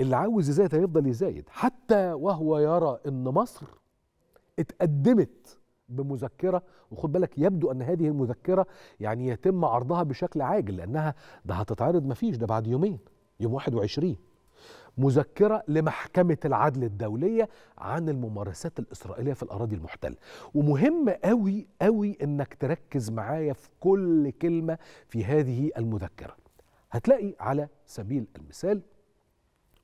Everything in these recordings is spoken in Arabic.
اللي عاوز يزايد هيفضل يزايد حتى وهو يرى ان مصر اتقدمت بمذكره وخد بالك يبدو ان هذه المذكره يعني يتم عرضها بشكل عاجل لانها ده هتتعرض مفيش ده بعد يومين يوم 21 مذكره لمحكمه العدل الدوليه عن الممارسات الاسرائيليه في الاراضي المحتله ومهم قوي قوي انك تركز معايا في كل كلمه في هذه المذكره هتلاقي على سبيل المثال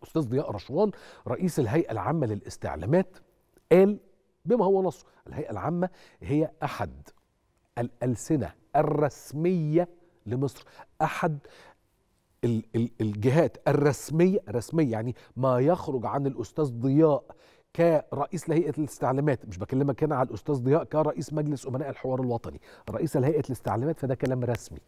الاستاذ ضياء رشوان رئيس الهيئه العامه للاستعلامات قال بما هو نصه الهيئه العامه هي احد الالسنه الرسميه لمصر احد الجهات الرسميه رسميه يعني ما يخرج عن الاستاذ ضياء كرئيس لهيئه الاستعلامات مش بكلمك هنا على الاستاذ ضياء كرئيس مجلس امناء الحوار الوطني رئيس لهيئه الاستعلامات فده كلام رسمي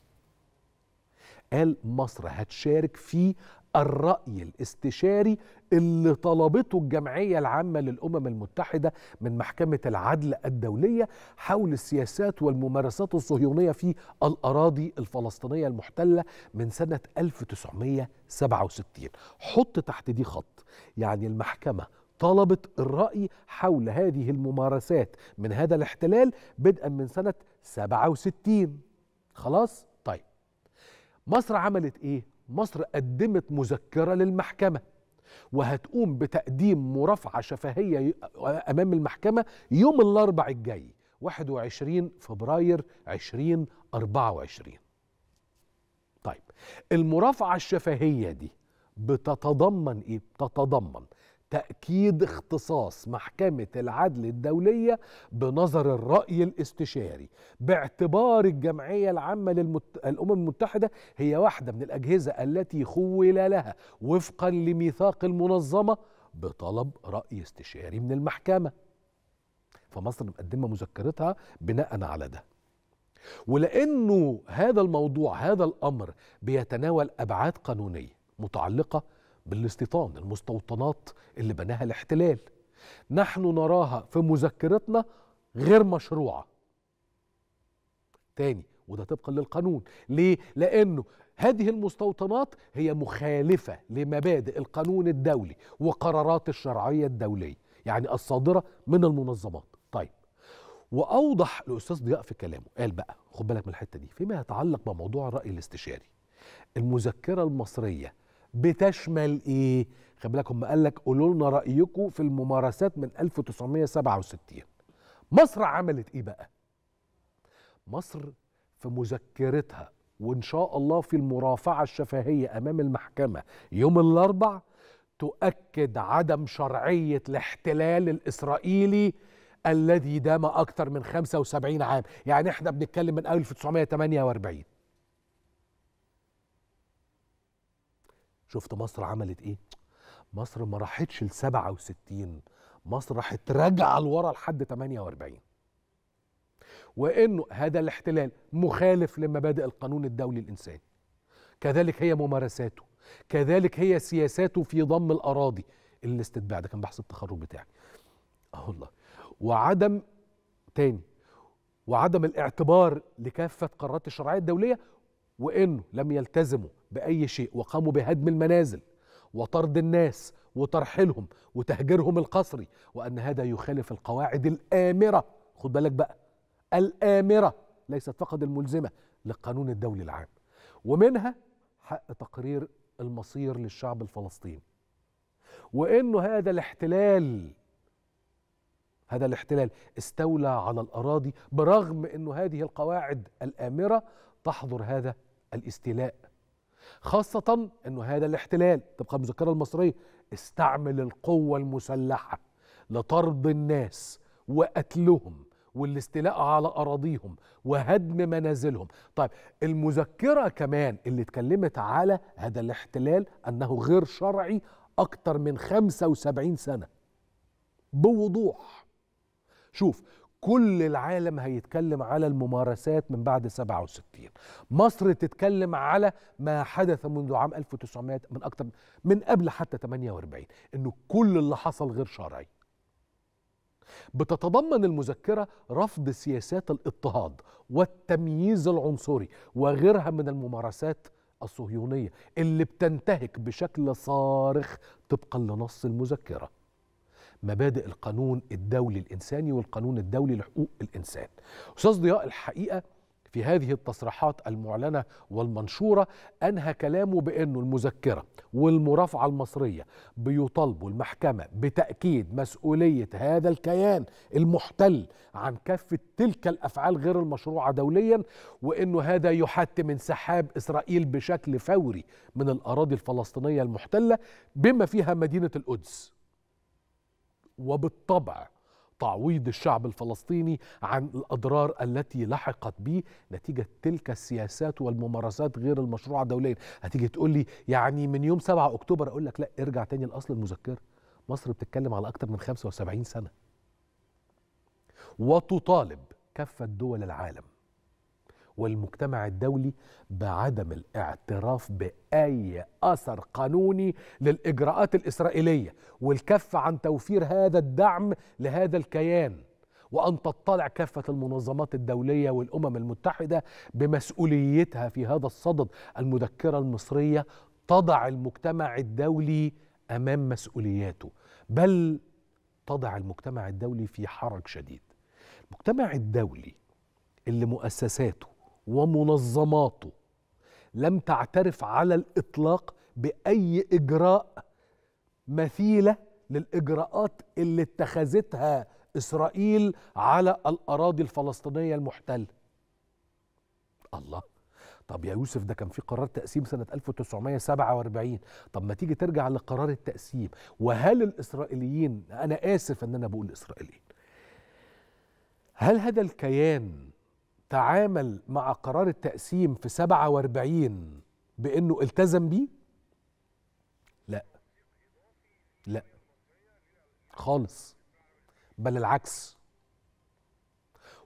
قال مصر هتشارك في الرأي الاستشاري اللي طلبته الجمعية العامة للأمم المتحدة من محكمة العدل الدولية حول السياسات والممارسات الصهيونية في الأراضي الفلسطينية المحتلة من سنة 1967 حط تحت دي خط يعني المحكمة طلبت الرأي حول هذه الممارسات من هذا الاحتلال بدءا من سنة 67 خلاص؟ طيب مصر عملت ايه؟ مصر قدمت مذكرة للمحكمة وهتقوم بتقديم مرافعة شفهية أمام المحكمة يوم الأربع الجاي 21 فبراير 2024 طيب المرافعة الشفهية دي بتتضمن إيه؟ بتتضمن تأكيد اختصاص محكمة العدل الدولية بنظر الرأي الاستشاري باعتبار الجمعية العامة للأمم المتحدة هي واحدة من الأجهزة التي خول لها وفقا لميثاق المنظمة بطلب رأي استشاري من المحكمة فمصر مقدمة مذكرتها بناء على ده ولأنه هذا الموضوع هذا الأمر بيتناول أبعاد قانونية متعلقة بالاستيطان المستوطنات اللي بناها الاحتلال نحن نراها في مذكرتنا غير مشروعة تاني وده طبقا للقانون ليه؟ لأنه هذه المستوطنات هي مخالفة لمبادئ القانون الدولي وقرارات الشرعية الدولية يعني الصادرة من المنظمات طيب وأوضح الأستاذ ضياء في كلامه قال بقى خد بالك من الحتة دي فيما يتعلق بموضوع الرأي الاستشاري المذكرة المصرية بتشمل ايه خلي بالك هم قال لك قولوا لنا رايكم في الممارسات من 1967 مصر عملت ايه بقى مصر في مذكرتها وان شاء الله في المرافعه الشفهيه امام المحكمه يوم الاربع تؤكد عدم شرعيه الاحتلال الاسرائيلي الذي دام اكثر من 75 عام يعني احنا بنتكلم من 1948 شفت مصر عملت ايه مصر ما راحتش ل 67 مصر راحت راجعه لورا لحد 48 وانه هذا الاحتلال مخالف لمبادئ القانون الدولي الانساني كذلك هي ممارساته كذلك هي سياساته في ضم الاراضي الاستتباع ده كان بحث التخرج بتاعي اه والله وعدم تاني وعدم الاعتبار لكافه قرارات الشرعيه الدوليه وانه لم يلتزموا باي شيء وقاموا بهدم المنازل وطرد الناس وترحيلهم وتهجيرهم القسري وان هذا يخالف القواعد الامره خد بالك بقى الامره ليست فقط الملزمه للقانون الدولي العام ومنها حق تقرير المصير للشعب الفلسطيني وانه هذا الاحتلال هذا الاحتلال استولى على الاراضي برغم انه هذه القواعد الامره تحظر هذا الاستيلاء خاصة أنه هذا الاحتلال طبقا المذكرة المصرية استعمل القوة المسلحة لطرد الناس وقتلهم والاستيلاء على أراضيهم وهدم منازلهم طيب المذكرة كمان اللي اتكلمت على هذا الاحتلال أنه غير شرعي أكتر من 75 سنة بوضوح شوف كل العالم هيتكلم على الممارسات من بعد 67 مصر تتكلم على ما حدث منذ عام 1900 من أكتر من قبل حتى 48 إنه كل اللي حصل غير شرعي بتتضمن المذكرة رفض سياسات الاضطهاد والتمييز العنصري وغيرها من الممارسات الصهيونية اللي بتنتهك بشكل صارخ طبقا لنص المذكره مبادئ القانون الدولي الإنساني والقانون الدولي لحقوق الإنسان أستاذ ضياء الحقيقة في هذه التصريحات المعلنة والمنشورة أنهى كلامه بأنه المذكرة والمرافعة المصرية بيطالبوا المحكمة بتأكيد مسؤولية هذا الكيان المحتل عن كافة تلك الأفعال غير المشروعة دوليا وأنه هذا يحتم انسحاب إسرائيل بشكل فوري من الأراضي الفلسطينية المحتلة بما فيها مدينة القدس وبالطبع تعويض الشعب الفلسطيني عن الاضرار التي لحقت به نتيجه تلك السياسات والممارسات غير المشروعه دوليا، هتيجي تقول لي يعني من يوم 7 اكتوبر اقول لك لا ارجع تاني لاصل المذكره. مصر بتتكلم على اكثر من 75 سنه. وتطالب كافه دول العالم والمجتمع الدولي بعدم الاعتراف باي اثر قانوني للاجراءات الاسرائيليه والكف عن توفير هذا الدعم لهذا الكيان وان تطلع كافه المنظمات الدوليه والامم المتحده بمسؤوليتها في هذا الصدد المذكره المصريه تضع المجتمع الدولي امام مسؤولياته بل تضع المجتمع الدولي في حرج شديد المجتمع الدولي اللي مؤسساته ومنظماته لم تعترف على الاطلاق باي اجراء مثيله للاجراءات اللي اتخذتها اسرائيل على الاراضي الفلسطينيه المحتله الله طب يا يوسف ده كان في قرار تقسيم سنة 1947 طب ما تيجي ترجع لقرار التقسيم وهل الإسرائيليين أنا آسف أن أنا بقول الإسرائيليين هل هذا الكيان تعامل مع قرار التقسيم في 47 بانه التزم بيه؟ لا لا خالص بل العكس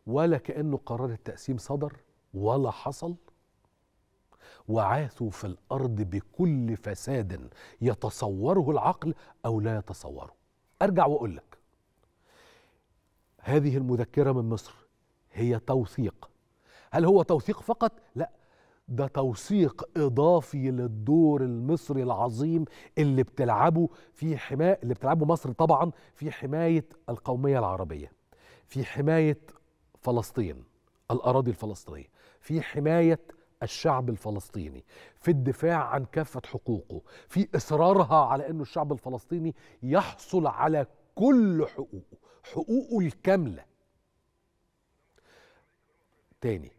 ولا كانه قرار التقسيم صدر ولا حصل وعاثوا في الارض بكل فساد يتصوره العقل او لا يتصوره ارجع واقول لك هذه المذكره من مصر هي توثيق هل هو توثيق فقط لا ده توثيق اضافي للدور المصري العظيم اللي بتلعبه في حمايه اللي بتلعبه مصر طبعا في حمايه القوميه العربيه في حمايه فلسطين الاراضي الفلسطينيه في حمايه الشعب الفلسطيني في الدفاع عن كافه حقوقه في اصرارها على انه الشعب الفلسطيني يحصل على كل حقوقه حقوقه الكامله تاني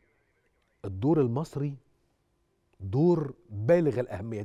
الدور المصري دور بالغ الاهميه